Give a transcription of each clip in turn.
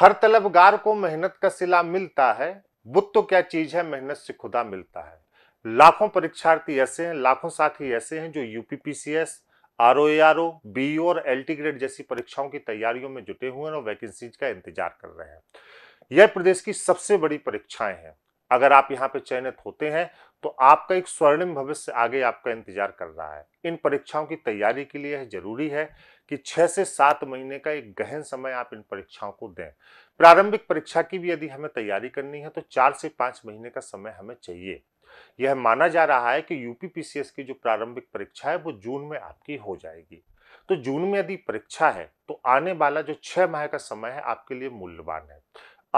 हर तलबगार को मेहनत का सिला मिलता है बुत तो क्या चीज़ है मेहनत से खुदा मिलता है लाखों परीक्षार्थी ऐसे हैं लाखों साथी ऐसे हैं जो UPPCS R O R O B और एल टी ग्रेड जैसी परीक्षाओं की तैयारियों में जुटे हुए हैं और वैकेंसीज का इंतजार कर रहे हैं यह प्रदेश की सबसे बड़ी परीक्षाएं हैं अगर आप यहाँ पे चयनित होते हैं तो आपका एक स्वर्णिम भविष्य आगे आपका इंतजार कर रहा है इन परीक्षाओं की तैयारी के लिए जरूरी है कि छह से सात महीने का एक गहन समय आप इन परीक्षाओं को दें प्रारंभिक परीक्षा की भी यदि हमें तैयारी करनी है तो चार से पांच महीने का समय हमें चाहिए यह माना जा रहा है कि यूपीपीसीएस की जो प्रारंभिक परीक्षा है वो जून में आपकी हो जाएगी तो जून में यदि परीक्षा है तो आने वाला जो छह माह का समय है आपके लिए मूल्यवान है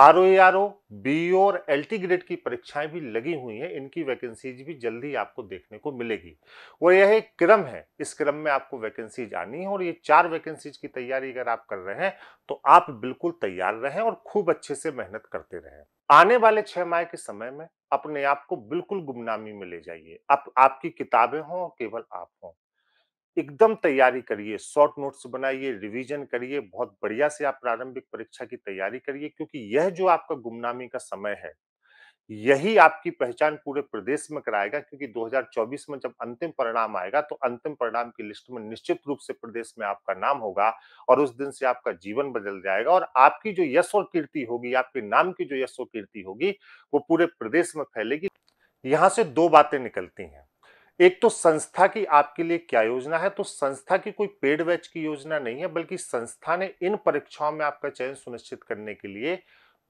R O R O B और एल टी ग्रेड की परीक्षाएं भी लगी हुई हैं इनकी वैकेंसीज भी जल्दी आपको देखने को मिलेगी और यह एक क्रम है इस क्रम में आपको वैकेंसीज आनी है और ये चार वैकेंसीज की तैयारी अगर आप कर रहे हैं तो आप बिल्कुल तैयार रहें और खूब अच्छे से मेहनत करते रहें आने वाले छह माह के समय में अपने आप को बिल्कुल गुमनामी में ले जाइए आप आपकी किताबें हों केवल आप हों एकदम तैयारी करिए शॉर्ट नोट्स बनाइए रिवीजन करिए बहुत बढ़िया से आप प्रारंभिक परीक्षा की तैयारी करिए क्योंकि यह जो आपका गुमनामी का समय है यही आपकी पहचान पूरे प्रदेश में कराएगा क्योंकि 2024 में जब अंतिम परिणाम आएगा तो अंतिम परिणाम की लिस्ट में निश्चित रूप से प्रदेश में आपका नाम होगा और उस दिन से आपका जीवन बदल जाएगा और आपकी जो यश और कीर्ति होगी आपके नाम की जो यश और कीर्ति होगी वो पूरे प्रदेश में फैलेगी यहाँ से दो बातें निकलती हैं एक तो संस्था की आपके लिए क्या योजना है तो संस्था की कोई पेड बैच की योजना नहीं है बल्कि संस्था ने इन परीक्षाओं में आपका चयन सुनिश्चित करने के लिए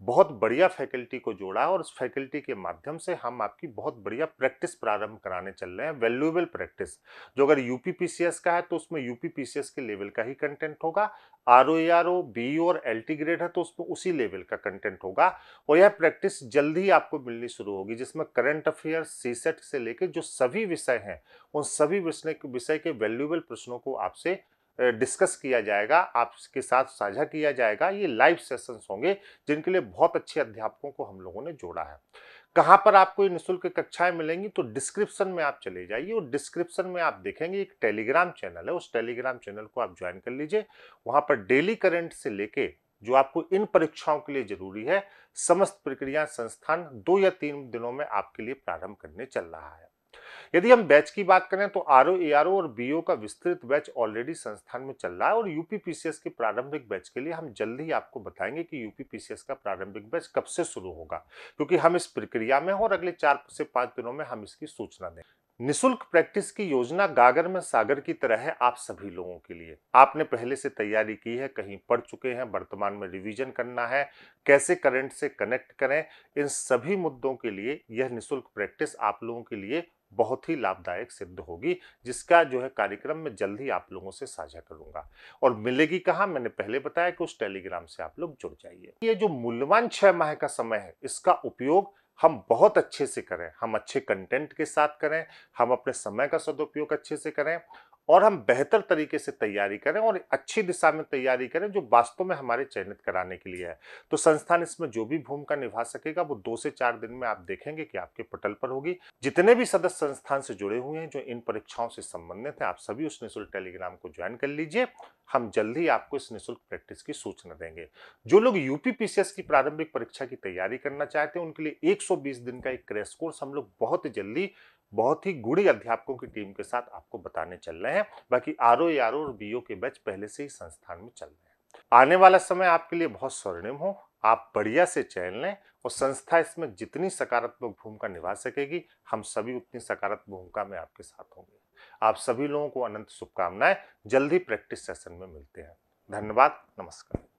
बहुत बढ़िया फैकल्टी को जोड़ा और उस फैकल्टी के माध्यम से हम आपकी बहुत बढ़िया प्रैक्टिस प्रारंभ कराने चल रहे हैं वैल्यूएबल प्रैक्टिस जो अगर यूपीपीसीएस का है तो उसमें यूपीपीसीएस के लेवल का ही कंटेंट होगा R O R O B और एल टी ग्रेड है तो उसमें उसी लेवल का कंटेंट होगा और यह प्रैक्टिस जल्द ही आपको मिलनी शुरू होगी जिसमें करंट अफेयर सी सेट से लेकर जो सभी विषय हैं उन सभी विषय के वैल्यूएबल प्रश्नों को आपसे डिस्कस किया जाएगा आपके साथ साझा किया जाएगा ये लाइव सेशंस होंगे जिनके लिए बहुत अच्छे अध्यापकों को हम लोगों ने जोड़ा है कहाँ पर आपको ये निःशुल्क कक्षाएं मिलेंगी तो डिस्क्रिप्शन में आप चले जाइए और डिस्क्रिप्शन में आप देखेंगे एक टेलीग्राम चैनल है उस टेलीग्राम चैनल को आप ज्वाइन कर लीजिए वहाँ पर डेली करेंट से लेके जो आपको इन परीक्षाओं के लिए जरूरी है समस्त प्रक्रिया संस्थान दो या तीन दिनों में आपके लिए प्रारंभ करने चल रहा है यदि हम बैच की बात करें तो आर ओ और बी का विस्तृत बैच ऑलरेडी संस्थान में चल रहा है और यूपीपीसीएस के प्रारंभिक बैच के लिए हम जल्द ही आपको बताएंगे कि यूपीपीसीएस का प्रारंभिक बैच कब से शुरू होगा क्योंकि हम इस प्रक्रिया में और अगले चार से पांच दिनों में हम इसकी सूचना दें निशुल्क प्रैक्टिस की योजना गागर में सागर की तरह है आप सभी लोगों के लिए आपने पहले से तैयारी की है कहीं पढ़ चुके हैं वर्तमान में रिवीजन करना है कैसे करंट से कनेक्ट करें इन सभी मुद्दों के लिए यह निशुल्क प्रैक्टिस आप लोगों के लिए बहुत ही लाभदायक सिद्ध होगी जिसका जो है कार्यक्रम में जल्द ही आप लोगों से साझा करूंगा और मिलेगी कहा मैंने पहले बताया कि उस टेलीग्राम से आप लोग जुड़ जाइए ये जो मूल्यवान छह माह का समय है इसका उपयोग हम बहुत अच्छे से करें हम अच्छे कंटेंट के साथ करें हम अपने समय का सदुपयोग अच्छे से करें और हम बेहतर तरीके से तैयारी करें और अच्छी दिशा में तैयारी करें जो वास्तव में हमारे चयनित कराने के लिए है तो संस्थान इसमें जो भी भूमिका निभा सकेगा वो दो से चार दिन में आप देखेंगे कि आपके पटल पर होगी जितने भी सदस्य संस्थान से जुड़े हुए हैं जो इन परीक्षाओं से संबंधित हैं आप सभी उस निःशुल्क टेलीग्राम को ज्वाइन कर लीजिए हम जल्द ही आपको इस निःशुल्क प्रैक्टिस की सूचना देंगे जो लोग यूपी की प्रारंभिक परीक्षा की तैयारी करना चाहते हैं उनके लिए 120 दिन का एक क्रैश कोर्स हम लोग बहुत जल्दी बहुत ही गुड़ी अध्यापकों की टीम के साथ आपको बताने चल रहे हैं बाकी आर ओ और बीओ के बैच पहले से ही संस्थान में चल रहे हैं आने वाला समय आपके लिए बहुत स्वर्णिम हो आप बढ़िया से चयन लें और संस्था इसमें जितनी सकारात्मक भूमिका निभा सकेगी हम सभी उतनी सकारात्मक भूमिका में आपके साथ होंगे आप सभी लोगों को अनंत शुभकामनाएं जल्दी प्रैक्टिस सेशन में मिलते हैं धन्यवाद नमस्कार